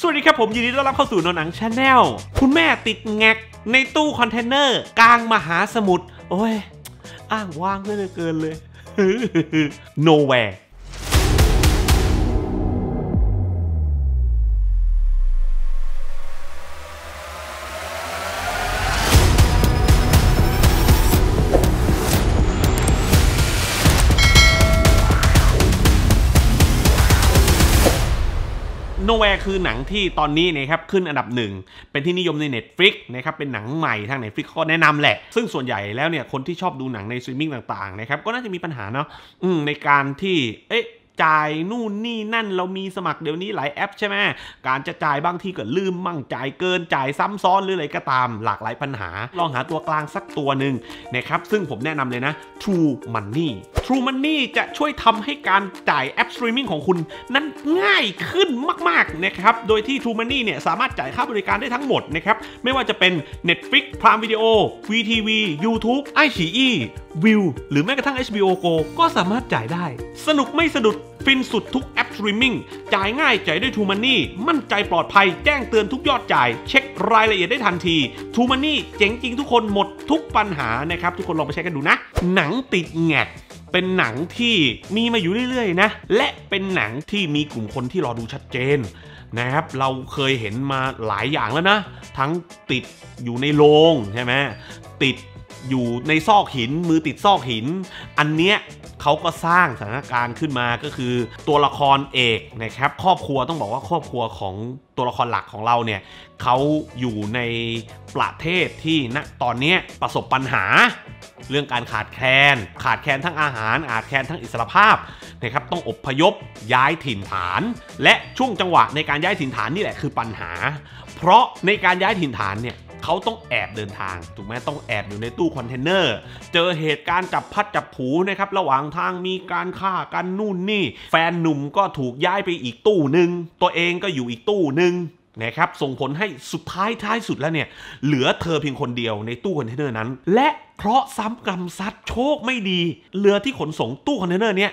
สวัสดีครับผม ยินดีต้อนรับเข้าสู่นอนหนังชาแนลคุณแม่ติดแงก ในตู้คอนเทนเนอร์ กลางมหาสมุทรโอ้ยอ้างว้างเลยเกินเลย no where โนแวร์คือหนังที่ตอนนี้นะครับ ขึ้นอันดับหนึ่งเป็นที่นิยมใน Netflix นะครับ เป็นหนังใหม่ทาง Netflix ก็แนะนำแหละซึ่งส่วนใหญ่แล้วเนี่ย คนที่ชอบดูหนังในสตรีมมิ่งต่าง ๆ นะครับ ก็น่าจะมีปัญหาเนาะในการที่เอ๊ะจ่ายนู่นนี่นั่นเรามีสมัครเดี๋ยวนี้หลายแอปใช่ไหมการจะจ่ายบางทีก็ลืมมั่งจ่ายเกินจ่ายซ้ำซ้อนหรืออะไรก็ตามหลากหลายปัญหา ลองหาตัวกลางสักตัวหนึ่งนะครับ ซึ่งผมแนะนำเลยนะ True Money True Money จะช่วยทำให้การจ่ายแอปสตรีมมิ่งของคุณ นั้นง่ายขึ้นมาก ๆ นะครับ โดยที่ True Money เนี่ย สามารถจ่ายค่าบริการได้ทั้งหมดนะครับไม่ว่าจะเป็น Netflix Prime Video VTV YouTube iQIYI วิวหรือแม้กระทั่ง HBO Go ก็สามารถจ่ายได้ สนุกไม่สะดุดฟินสุดทุกแอปสตรีมมิ่งจ่ายง่ายจ่ายด้วยทูมันนี่มั่นใจปลอดภัยแจ้งเตือนทุกยอดจ่าย เช็ครายละเอียดได้ทันทีทูมันนี่เจ๋งจริงทุกคนหมดทุกปัญหานะครับ ทุกคนลองไปใช้กันดูนะ หนังติดแงะเป็นหนังที่มีมาอยู่เรื่อยๆ นะ และเป็นหนังที่มีกลุ่มคนที่รอดูชัดเจน นะครับ เราเคยเห็นมาหลายอย่างแล้วนะ ทั้งติดอยู่ในโรงใช่ไหมติดอยู่ในซอกหิน มือติดซอกหิน อันเนี้ยเขาก็สร้างสถานการณ์ขึ้นมาก็คือ ตัวละครเอกนะครับครอบครัวต้องบอกว่าครอบครัวของตัวละครหลักของเราเนี่ยเขาอยู่ในประเทศที่ณตอนนี้ประสบปัญหา เรื่องการขาดแคลนขาดแคลนทั้งอาหารขาดแคลนทั้งอิสรภาพนะครับต้องอบพยพย้ายถิ่นฐาน และช่วงจังหวะในการย้ายถิ่นฐาน นี่แหละคือปัญหา เพราะในการย้ายถิ่นฐานเนี่ยเขาต้องแอบเดินทาง ถูกไหม ต้องแอบอยู่ในตู้คอนเทนเนอร์ เจอเหตุการณ์จับพัดจับผูนะครับ ระหว่างทางมีการฆ่ากันนู่นนี่ แฟนหนุ่มก็ถูกย้ายไปอีกตู้หนึ่ง ตัวเองก็อยู่อีกตู้หนึ่งนะครับ ส่งผลให้สุดท้ายท้ายสุดแล้วเนี่ย เหลือเธอเพียงคนเดียวในตู้คอนเทนเนอร์นั้น และเพราะซ้ำกรรมซัดโชคไม่ดี เรือที่ขนส่งตู้คอนเทนเนอร์เนี่ย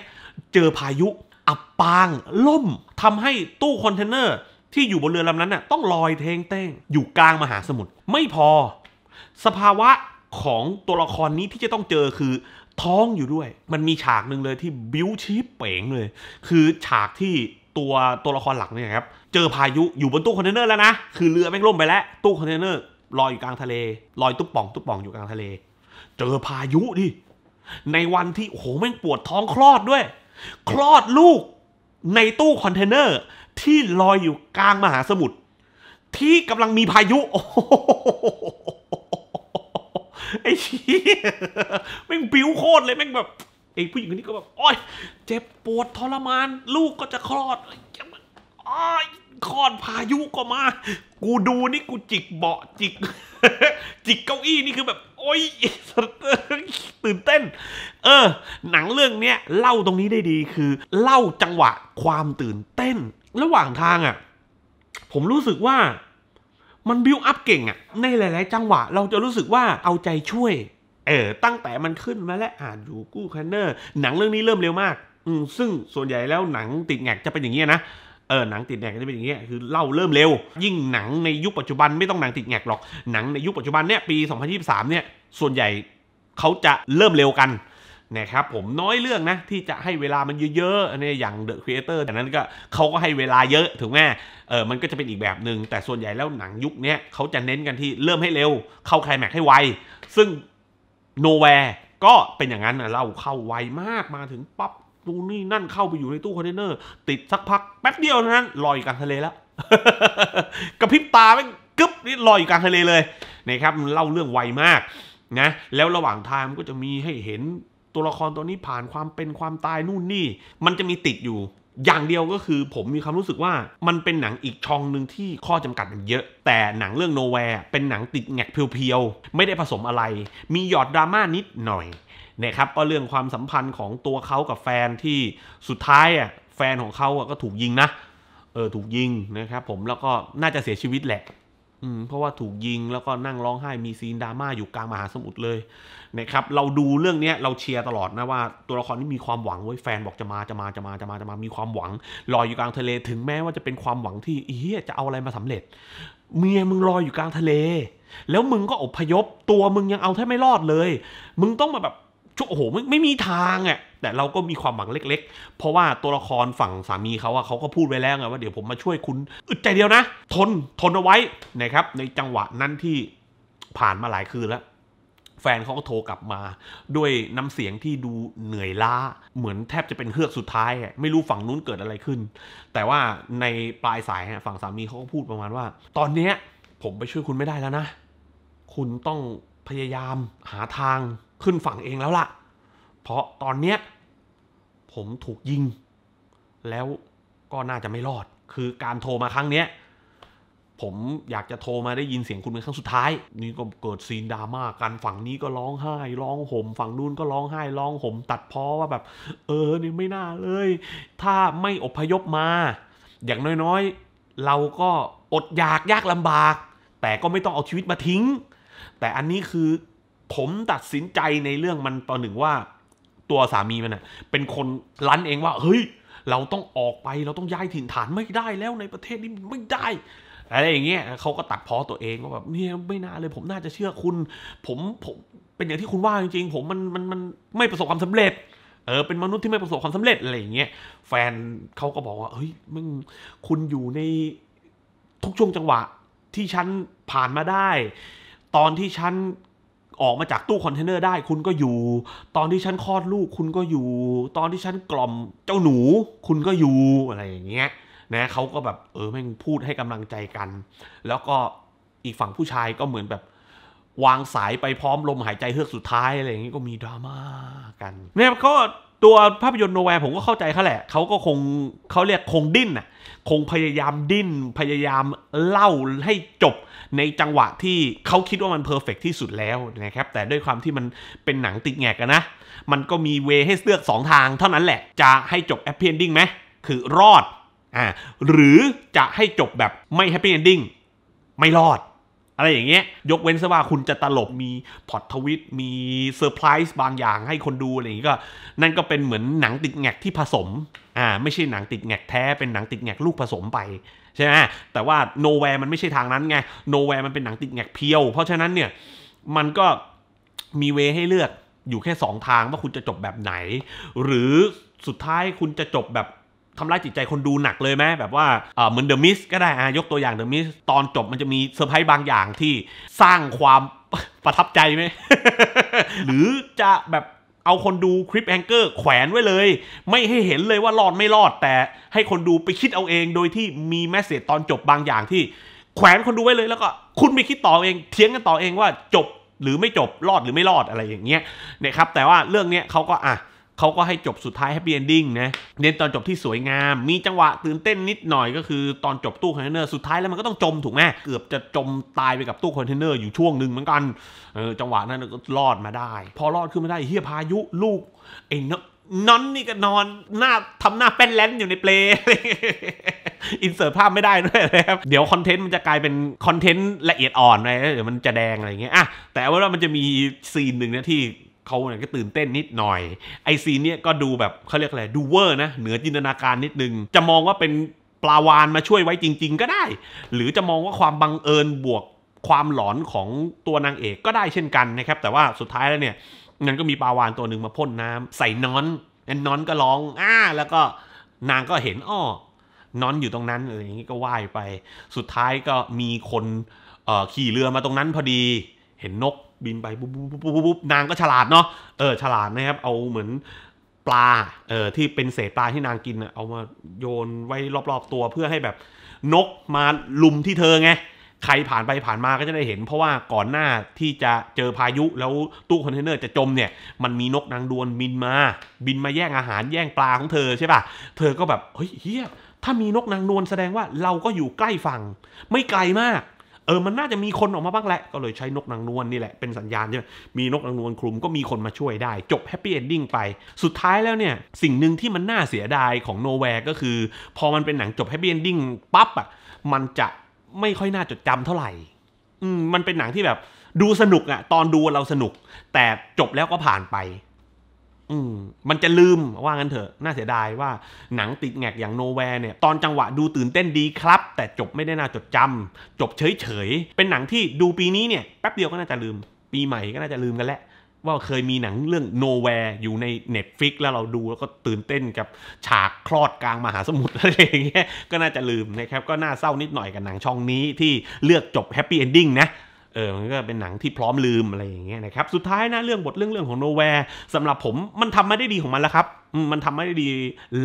เจอพายุ อับปางล่มทำให้ตู้คอนเทนเนอร์ที่อยู่บนเรือลำนั้นน่ะต้องลอยเทงเต้งอยู่กลางมหาสมุทรไม่พอ สภาวะของตัวละครนี้ที่จะต้องเจอคือ ท้องอยู่ด้วย มันมีฉากหนึ่งเลยที่บิ้วชีพเป๋งเลย คือฉากที่ตัวตัวละครหลักเนี่ยครับเจอพายุ อยู่บนตู้คอนเทนเนอร์แล้วนะคือเรือแม่งล่มไปแล้ว ตู้คอนเทนเนอร์ลอยอยู่กลางทะเล ลอยตุ๊บป่อง ตุ๊บป่องอยู่กลางทะเล เจอพายุ ดิ ในวันที่โอ้โหแม่งปวดท้องคลอดด้วยคลอดลูกในตู้คอนเทนเนอร์ที่ลอยอยู่กลางมหาสมุทรที่กำลังมีพายุอไอ้ชี้แม่งปิ้วโคตรเลยแม่งแบบไอ้ผู้หญิงคนนี้ก็แบบโอ้ยเจ็บปวดทรมานลูกก็จะคลอดโอ้ยคลอดพายุก็มา กูดูนี่กูจิกเบาะจิกจิกเก้าอี้นี่คือแบบโอ้ยตื่นเต้น เออ หนังเรื่องเนี้ยเล่าตรงนี้ได้ดีคือ เล่าจังหวะความตื่นเต้นระหว่างทางอะ่ะผมรู้สึกว่ามันบิวอัพเก่งอะ่ะในหลาย ๆ จังหวะ เราจะรู้สึกว่าเอาใจช่วย เออตั้งแต่มันขึ้นมาและอ่านอยู่กู้คันเนอร์หนังเรื่องนี้เริ่มเร็วมาก อืมซึ่งส่วนใหญ่แล้วหนังติดแงกจะเป็นอย่างนี้นะเออหนังติดแงกจะเป็นอย่างเงี้ยคือเล่าเริ่มเร็ว ยิ่งหนังในยุคปัจจุบันไม่ต้องหนังติดแงกหรอกหนังในยุคปัจจุบันเนี่ยปี 2023เนี่ยส่วนใหญ่เขาจะเริ่มเร็วกันนะครับผมน้อยเรื่องนะ ที่จะให้เวลามันเยอะๆในอย่างเดอะครีเอเตอร์แต่นั้นก็เขาก็ให้เวลาเยอะถูกไหมเออมันก็จะเป็นอีกแบบหนึ่งแต่ส่วนใหญ่แล้วหนังยุคนี้เขาจะเน้นกันที่เริ่มให้เร็ว เข้าใครแม็กให้ไว ซึ่งโนแวร์ก็เป็นอย่างนั้นนะเราเข้าไวมากมาถึงปั๊บตูนี่นั่นเข้าไปอยู่ในตู้คอนเทนเนอร์ ติดสักพักแป๊บเดียวเท่านั้นลอยกลางทะเลแล้วกระพริบตาแม่งกึ๊บนี่ลอยอยู่กลางทะเลเลยนะครับเล่าเรื่องไวมากนะแล้วระหว่างทางก็จะมีให้เห็นตัวละครตัวนี้ผ่านความเป็นความตายนู่นนี่ มันจะมีติดอยู่ อย่างเดียวก็คือผมมีความรู้สึกว่ามันเป็นหนังอีกช่องหนึ่งที่ข้อจำกัดมันเยอะ แต่หนังเรื่องโนแวร์เป็นหนังติดแงกเพียว ๆ ไม่ได้ผสมอะไร มีหยอดดราม่านิดหน่อยนะครับก็เรื่องความสัมพันธ์ของตัวเขากับแฟนที่สุดท้ายอ่ะแฟนของเขาอ่ะก็ถูกยิงนะเออถูกยิงนะครับผมแล้วก็น่าจะเสียชีวิตแหละอืมเพราะว่าถูกยิงแล้วก็นั่งร้องไห้มีซีนดราม่าอยู่กลางมหาสมุทรเลยนะครับเราดูเรื่องนี้เราเชียร์ตลอดนะว่า ตัวละครนี้มีความหวังไว้แฟนบอกจะมาจะมาจะมาจะมาจะมามีความหวังลอยอยู่กลางทะเลถึงแม้ว่าจะเป็นความหวังที่เฮียจะเอาอะไรมาสำเร็จ เมียมึงลอยอยู่กลางทะเล แล้วมึงก็อพยพ ตัวมึงยังเอาแทบไม่รอดเลย มึงต้องมาแบบโอ้โหไม่ไม่มีทางอ่ะแต่เราก็มีความหวังเล็ก ๆ เพราะว่าตัวละครฝั่งสามีเขาอะเขาก็พูดไว้แล้วไงว่าเดี๋ยวผมมาช่วยคุณ อึดใจเดียวนะ ทนทนเอาไว้นะครับ ในจังหวะนั้นที่ผ่านมาหลายคืนแล้ว แฟนเขาก็โทรกลับมา ด้วยน้ำเสียงที่ดูเหนื่อยล้า เหมือนแทบจะเป็นเฮือกสุดท้าย ไม่รู้ฝั่งนู้นเกิดอะไรขึ้น แต่ว่าในปลายสายฝั่งสามีเขาก็พูดประมาณว่า ตอนนี้ผมไปช่วยคุณไม่ได้แล้วนะ คุณต้องพยายามหาทางขึ้นฝั่งเองแล้วล่ะเพราะตอนเนี้ยผมถูกยิงแล้วก็น่าจะไม่รอด คือการโทรมาครั้งเนี้ยผมอยากจะโทรมาได้ยินเสียงคุณเป็นครั้งสุดท้าย นี่ก็เกิดซีนดราม่ากันฝั่งนี้ก็ร้องไห้ร้องห่มฝั่งนู้นก็ร้องไห้ร้องห่มตัดพ้อว่าแบบ เออนี่ไม่น่าเลย ถ้าไม่อพยพมา อย่างน้อยๆ เราก็อดอยากยากลำบาก แต่ก็ไม่ต้องเอาชีวิตมาทิ้ง แต่อันนี้คือผมตัดสินใจในเรื่องมันตอนหนึ่งว่าตัวสามีมันะเป็นคนรั้นเองว่า เฮ้ยเราต้องออกไปเราต้องย้ายถิ่นฐานไม่ได้แล้วในประเทศนี้ไม่ได้อะไรอย่างเงี้ยเขาก็ตัดพ้อตัวเองว่าแบบเนี่ยไม่น่าเลยผมน่าจะเชื่อคุณ ผมผมเป็นอย่างที่คุณว่าจริง ๆ ผมมันมันมันไม่ประสบความสำเร็จเออเป็นมนุษย์ที่ไม่ประสบความสำเร็จอะไรอย่างเงี้ยแฟนเขาก็บอกว่าเฮ้ยมึงคุณอยู่ในทุกช่วงจังหวะ ที่ฉันผ่านมาได้ ตอนที่ฉันออกมาจากตู้คอนเทนเนอร์ได้คุณก็อยู่ ตอนที่ฉันคลอดลูกคุณก็อยู่ ตอนที่ฉันกล่อมเจ้าหนู คุณก็อยู่อะไรอย่างเงี้ย นะเขาก็แบบเออแม่งพูดให้กำลังใจกัน แล้วก็อีกฝั่งผู้ชายก็เหมือนแบบ วางสายไปพร้อมลมหายใจเฮือกสุดท้าย อะไรอย่างนี้ก็มีดราม่ากัน เนี่ยก็ตัวภาพยนตร์โนแวร์ผมก็เข้าใจเขาแหละเขาก็คงเขาเรียกคงดิ้นน่ะคงพยายามดิ้น พยายามเล่าให้จบในจังหวะที่เขาคิดว่ามันเพอร์เฟกที่สุดแล้วนะครับแต่ด้วยความที่มันเป็นหนังติดแงกนะ มันก็มีเวให้เลือก 2 ทาง เท่านั้นแหละ จะให้จบแอปเพียนดิ้งไหมคือรอดอ่าหรือจะให้จบแบบไม่แฮปปี้เอนดิ้งไม่รอดอะไรอย่างเงี้ยยกเว้นซะว่าคุณจะตลบมีพอดทวิตมีเซอร์ไพรส์บางอย่างให้คนดูอะไรอย่างงี้ก็นั่นก็เป็นเหมือนหนังติดแงกที่ผสมอ่าไม่ใช่หนังติดแงกแท้ เป็นหนังติดแงกลูกผสมไป ใช่ไหมแต่ว่าโนแวร์มันไม่ใช่ทางนั้นไงโนแวร์มันเป็นหนังติดแงกเพียว เพราะฉะนั้นเนี่ยมันก็มีเวให้เลือกอยู่แค่ 2 ทางว่าคุณจะจบแบบไหน หรือสุดท้ายคุณจะจบแบบทำร้ายจิตใจคนดูหนักเลยไหมแบบว่าเหมือนเดอะมิสก็ได้อะยกตัวอย่างเดอะมิสตอนจบมันจะมีเซอร์ไพรส์บางอย่างที่สร้างความประทับใจไหมหรือจะแบบเอาคนดูคลิปแองเกอร์แขวนไว้เลย ไม่ให้เห็นเลยว่ารอดไม่รอดแต่ให้คนดูไปคิดเอาเองโดยที่มีแมสเซจตอนจบบางอย่างที่ แขวนคนดูไว้เลยแล้วก็คุณไปคิดต่อเองเทียงกันต่อเองว่าจบหรือไม่จบรอดหรือไม่รอดอะไรอย่างเงี้ยนะครับแต่ว่าเรื่องเนี้ยเขาก็อ่ะเขาก็ให้จบสุดท้ายแฮปปี้เอนดิ้งนะเน้นตอนจบที่สวยงาม มีจังหวะตื่นเต้นนิดหน่อยก็คือตอนจบตู้คอนเทนเนอร์สุดท้ายแล้วมันก็ต้องจมถูกไหมเกือบจะจมตายไปกับตู้คอนเทนเนอร์อยู่ช่วงหนึ่งเหมือนกันเออจังหวะนั้นก็รอดมาได้ พอรอดขึ้นมาได้เฮียพายุลูกไอ้นนอนนี่ก็นอนหน้าทำหน้าแป้นแลนอยู่ในเพลอินเสิร์ตภาพไม่ได้ด้วยนะครับเดี๋ยวคอนเทนต์มันจะกลายเป็นคอนเทนต์ละเอียดอ่อนไปเดี๋ยวมันจะแดงอะไรเงี้ยอ่ะแต่ว่ามันจะมีซีนหนึ่งนะที่เขาเนี่ยก็ตื่นเต้นนิดหน่อยไอซีเนี่ยก็ดูแบบเขาเรียกอะไรดูเวอร์นะเหนือจินตนาการนิดนึงจะมองว่าเป็นปลาวานมาช่วยไว้จริง ๆ ก็ได้ หรือจะมองว่าความบังเอิญบวกความหลอนของตัวนางเอกก็ได้เช่นกันนะครับแต่ว่าสุดท้ายแล้วเนี่ยนั้นก็มีปลาวานตัวหนึ่งมาพ่นน้ำใส่นอนนอนก็ร้องอ้าแล้วก็นางก็เห็นอ้อนอนอยู่ตรงนั้นอะไรอย่างนี้ก็ว่ายไป สุดท้ายก็มีคนขี่เรือมาตรงนั้นพอดีเห็นนกบินไปปุ๊บปุ๊บปุ๊บปุ๊บนางก็ฉลาดเนาะ เออฉลาดนะครับเอาเหมือนปลาเออที่เป็นเศษปลาที่นางกิน เอามาโยนไว้รอบๆตัวเพื่อให้แบบนกมาลุมที่เธอไงใครผ่านไปผ่านมาก็จะได้เห็น เพราะว่าก่อนหน้าที่จะเจอพายุแล้วตู้คอนเทนเนอร์จะจมเนี่ยมันมีนกนางดวนบินมา บินมาแย่งอาหารแย่งปลาของเธอใช่ป่ะเธอก็แบบเฮ้ยเฮียถ้ามีนกนางนวลแสดงว่าเราก็อยู่ใกล้ฝั่งไม่ไกลมากเออ มันน่าจะมีคนออกมาบ้างแหละ ก็เลยใช้นกนางนวลนนี่แหละ เป็นสัญญาณใช่ไหม มีนกนางนวลคลุมก็มีคนมาช่วยได้ จบแฮปปี้เอนดิ้งไป สุดท้ายแล้วเนี่ย สิ่งหนึ่งที่มันน่าเสียดายของโนแวร์ก็คือ พอมันเป็นหนังจบแฮปปี้เอนดิ้งปั๊บอ่ะ มันจะไม่ค่อยน่าจดจำเท่าไหร่อืม มันเป็นหนังที่แบบดูสนุกอะตอนดูเราสนุก แต่จบแล้วก็ผ่านไปอืมมันจะลืมว่างั้นเถอะน่าเสียดายว่าหนังติดแงกอย่างโนแวร์เนี่ย ตอนจังหวะดูตื่นเต้นดีครับ แต่จบไม่ได้น่าจดจำ จบเฉยเฉยเป็นหนังที่ดูปีนี้เนี่ย แป๊บเดียวก็น่าจะลืม ปีใหม่ก็น่าจะลืมกันแหละว่าเคยมีหนังเรื่องโนแวร์อยู่ใน Netflix แล้วเราดูแล้วก็ตื่นเต้นกับฉากคลอดกลางมหาสมุทรอะไรอย่างเงี้ยก็น่าจะลืมนะครับก็น่าเศร้านิดหน่อยกับหนังช่องนี้ที่เลือกจบแฮปปี้เอนดิ้งนะเออมันก็เป็นหนังที่พร้อมลืมอะไรอย่างเงี้ยนะครับ สุดท้ายนะเรื่องบทเรื่องเรื่องของโนแวร์สำหรับผมมันทำมาได้ดีของมันแล้วครับ มันทำมาได้ดี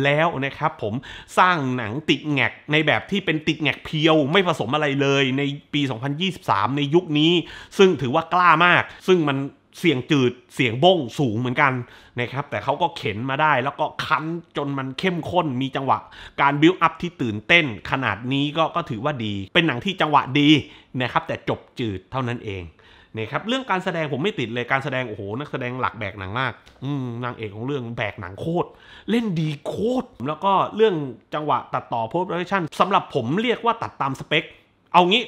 แล้วนะครับ ผมสร้างหนังติดแงก ในแบบที่เป็นติดแงกเพียวไม่ผสมอะไรเลย ในปี 2023 ในยุคนี้ซึ่งถือว่ากล้ามาก ซึ่งมันเสียงจืดเสียงบ้ง สูงเหมือนกันนะครับแต่เขาก็เข็นมาได้ แล้วก็คั้นจนมันเข้มข้นมีจังหวะ การบิวอัพที่ตื่นเต้น ขนาดนี้ก็ก็ถือว่าดี เป็นหนังที่จังหวะดีนะครับ แต่จบจืดเท่านั้นเองนะครับ เรื่องการแสดงผมไม่ติดเลยการแสดงโอ้โหนักแสดงหลัก แบกหนังมากอืนางเอกของเรื่องแบกหนังโคตรเล่นดีโคตรแล้วก็เรื่องจังหวะตัดต่อโพสต์โปรดักชั่นสำหรับผมเรียกว่าตัดตามสเปคเอางี้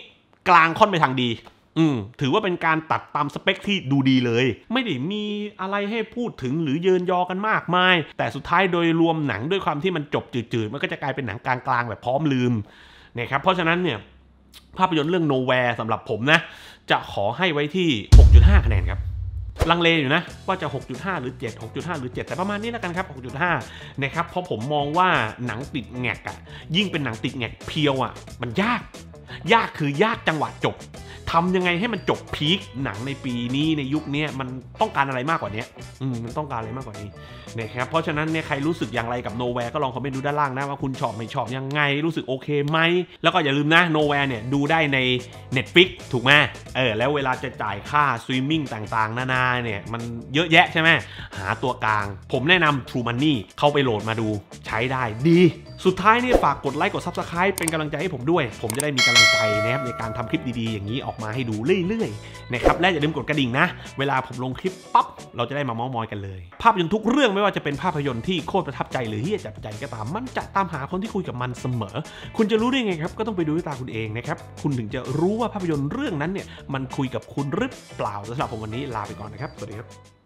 กลางค่อนไปทางดีอืม ถือว่าเป็นการตัดตามสเปคที่ดูดีเลย ไม่ได้มีอะไรให้พูดถึงหรือเยินยอกันมากมาย แต่สุดท้ายโดยรวมหนังด้วยความที่มันจบจืดๆ มันก็จะกลายเป็นหนังกลางๆ แบบพร้อมลืมนะครับเพราะฉะนั้นเนี่ยภาพยนตร์เรื่องโนแวร์สำหรับผมนะจะขอให้ไว้ที่ 6.5 คะแนนครับ ลังเลอยู่นะว่าจะ 6.5 หรือ 7 6.5 หรือ 7 แต่ประมาณนี้แล้วกันครับ 6.5นะครับเพราะผมมองว่าหนังติดแงกอะยิ่งเป็นหนังติดแงกเพียวอะมันยากยากคือยากจังหวะจบทำยังไงให้มันจบพีคหนังในปีนี้ในยุคนี้มันต้องการอะไรมากกว่านี้อืมมันต้องการอะไรมากกว่านี้นะครับเพราะฉะนั้นเนี่ยใครรู้สึกอย่างไรกับโนแวร์ก็ลองคอมเมนต์ดูด้านล่างนะว่าคุณชอบไม่ชอบยังไง รู้สึกโอเคไหม แล้วก็อย่าลืมนะโนแวร์เนี่ยดูได้ใน Netflix ถูกไหมเออแล้วเวลาจะจ่ายค่าสวิมมิ่งต่างๆนานาเนี่ยมันเยอะแยะใช่ไหมหาตัวกลาง ผมแนะนำ True Money เข้าไปโหลดมาดูใช้ได้ดีสุดท้ายนี่ฝากกดไลค์กดซับสไคร b ์เป็นกำลังใจให้ผมด้วย ผมจะได้มีกำลังใจนะครับในการทำคลิปดีๆอย่างนี้ออกมาให้ดูเรื่อยๆนะครับและอย่าลืมกดกระดิ่งนะ เวลาผมลงคลิปปั๊บ เราจะได้มาเมาส์มอยกันเลย ภาพยนตร์ทุกเรื่องไม่ว่าจะเป็นภาพยนตร์ที่โคตรประทับใจหรือที่จับใจก็ตาม มันจะตามหาคนที่คุยกับมันเสมอ คุณจะรู้ได้ไงครับ ก็ต้องไปดูด้วยตาคุณเองนะครับคุณถึงจะรู้ว่าภาพยนตร์เรื่องนั้นเนี่ยมันคุยกับคุณหรือเปล่าสำหรับผมวันนี้ลาไปก่อนนะครับสวัสดีครับ